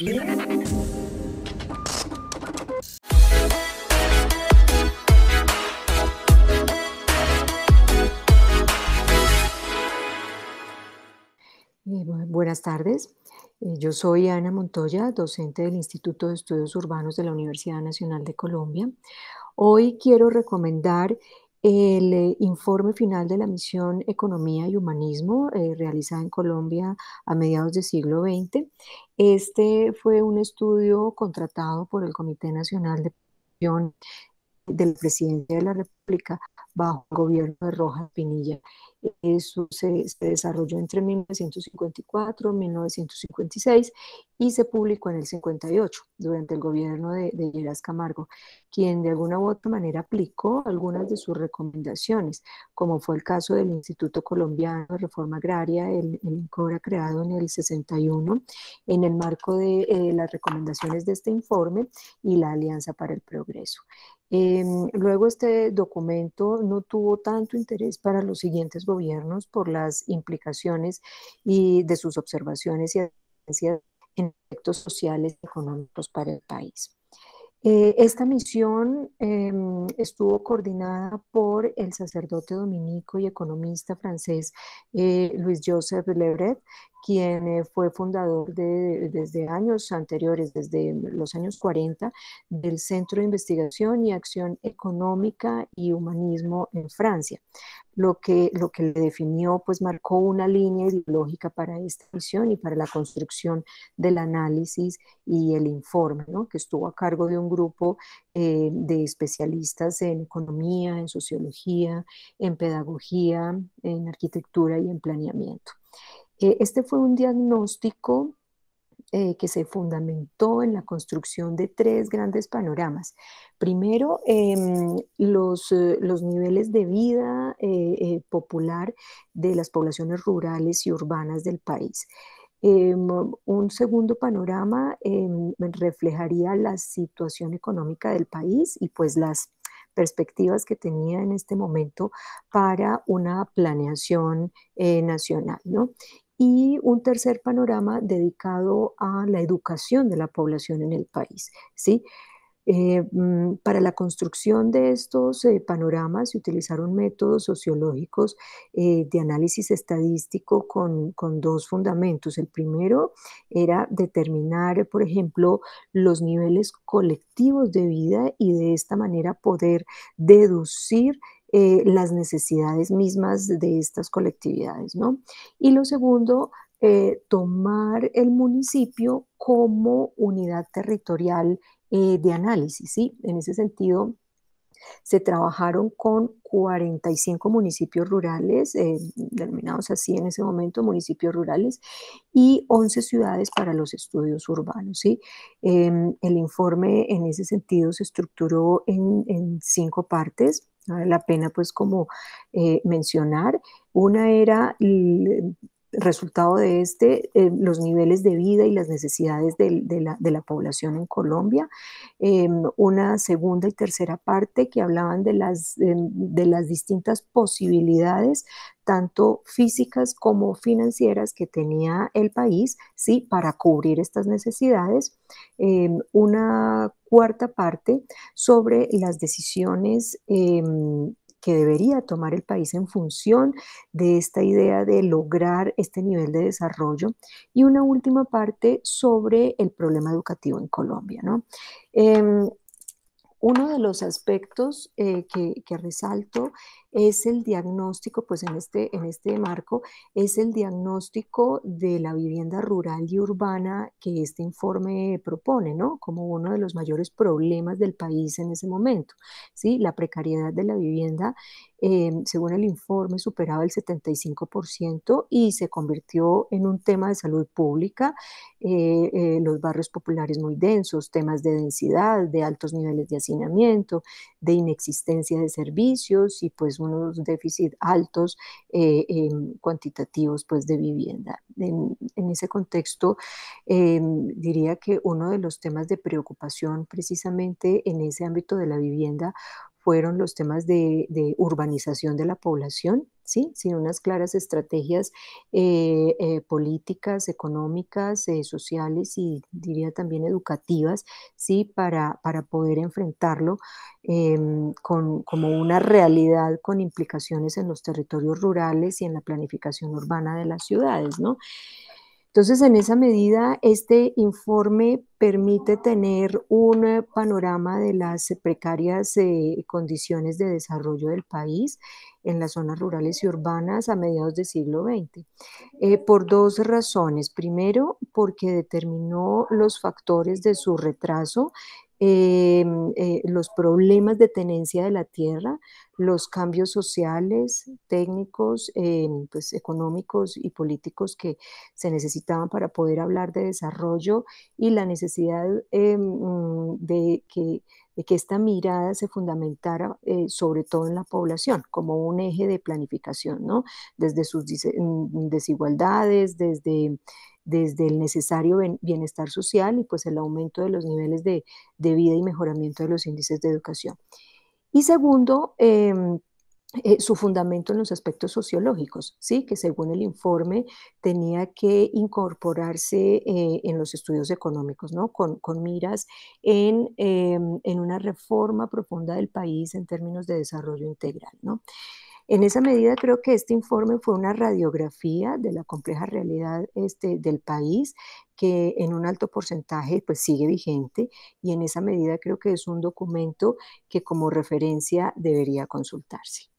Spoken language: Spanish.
Eh, buenas tardes. Eh, yo soy Ana Montoya, docente del Instituto de Estudios Urbanos de la Universidad Nacional de Colombia. Hoy quiero recomendar el informe final de la misión Economía y Humanismo, eh, realizada en Colombia a mediados del siglo XX, este fue un estudio contratado por el Comité Nacional de de del Presidencia de la República bajo el gobierno de Rojas Pinilla eso se, desarrolló entre 1954 y 1956 y se publicó en el 58 durante el gobierno de, de Camargo, quien de alguna u otra manera aplicó algunas de sus recomendaciones, como fue el caso del Instituto Colombiano de Reforma Agraria, el, INCORA creado en el 61, en el marco de eh, las recomendaciones de este informe y la Alianza para el Progreso. Em, luego este documento no tuvo tanto interés para los siguientes gobiernos por las implicaciones y de sus observaciones y en efectos sociales y económicos para el país. Eh, esta misión em, estuvo coordinada por el sacerdote dominico y economista francés eh, Luis Joseph Lebret, quien eh, fue fundador de, desde años anteriores, desde los años 40, del Centro de Investigación y Acción Económica y Humanismo en Francia. Lo que, lo que le definió, pues marcó una línea ideológica para esta misión y para la construcción del análisis y el informe, ¿no? que estuvo a cargo de un grupo eh, de especialistas en economía, en sociología, en pedagogía, en arquitectura y en planeamiento. Eh, este fue un diagnóstico eh, que se fundamentó en la construcción de tres grandes panoramas. Primero, em, los, eh, los, niveles de vida popular de las poblaciones rurales y urbanas del país. Em, un segundo panorama em, reflejaría la situación económica del país y pues las perspectivas que tenía en este momento para una planeación nacional. ¿no? y un tercer panorama dedicado a la educación de la población en el país. ¿sí? Eh, mm, para la construcción de estos eh, panoramas se utilizaron métodos sociológicos eh, de análisis estadístico con, con, dos fundamentos. El primero era determinar, por ejemplo, los niveles colectivos de vida y de esta manera poder deducir eh, las necesidades mismas de estas colectividades, ¿no? Y lo segundo, eh, tomar el municipio como unidad territorial eh, de análisis, ¿sí? En ese sentido, se trabajaron con 45 municipios rurales, denominados así en ese momento, municipios rurales, y 11 ciudades para los estudios urbanos. ¿sí? Em, el informe en ese sentido se estructuró en, en cinco partes la pena pues como eh, mencionar. Una era resultado de este, eh, los niveles de vida y las necesidades de, la, población en Colombia. Em, una segunda y tercera parte que hablaban de las, em, las distintas posibilidades tanto físicas como financieras que tenía el país, ¿sí? Para cubrir estas necesidades. Em, una cuarta parte sobre las decisiones que debería tomar el país en función de esta idea de lograr este nivel de desarrollo. Y una última parte sobre el problema educativo en Colombia. Em, uno de los aspectos eh, que, que, resalto es el diagnóstico, pues en este, en este marco, es el diagnóstico de la vivienda rural y urbana que este informe propone, ¿no? Como uno de los mayores problemas del país en ese momento, ¿sí? La precariedad de la vivienda, eh, según el informe, superaba el 75% y se convirtió en un tema de salud pública, eh, eh, los barrios populares muy densos, temas de densidad, de altos niveles de hacinamiento, de inexistencia de servicios y pues unos déficits altos eh, cuantitativos pues, de vivienda. En, ese contexto, eh, diría que uno de los temas de preocupación precisamente en ese ámbito de la vivienda fueron los temas de urbanización de la población ¿sí? sin unas claras estrategias eh, eh, políticas, económicas, eh, sociales y diría también educativas, ¿sí? para, para poder enfrentarlo em, como una realidad con implicaciones en los territorios rurales y en la planificación urbana de las ciudades. ¿no? Entonces, en esa medida, este informe permite tener un eh, panorama de las eh, precarias eh, condiciones de desarrollo del país en las zonas rurales y urbanas a mediados del siglo XX, por dos razones. Primero, porque determinó los factores de su retraso Em, eh, los problemas de tenencia de la tierra, los cambios sociales, técnicos, em, pues, económicos y políticos que se necesitaban para poder hablar de desarrollo y la necesidad em, mm, de que, que, esta mirada se fundamentara eh, sobre todo en la población como un eje de planificación, ¿no? Desde sus mm, desigualdades, desde desde el necesario bienestar social y pues el aumento de los niveles de, vida y mejoramiento de los índices de educación. Y segundo, em, eh, su fundamento en los aspectos sociológicos, ¿sí? que según el informe tenía que incorporarse eh, en los estudios económicos, ¿no? con, miras en, em, en, una reforma profunda del país en términos de desarrollo integral. ¿no? En esa medida creo que este informe fue una radiografía de la compleja realidad este, del país que en un alto porcentaje pues sigue vigente y en esa medida creo que es un documento que como referencia debería consultarse.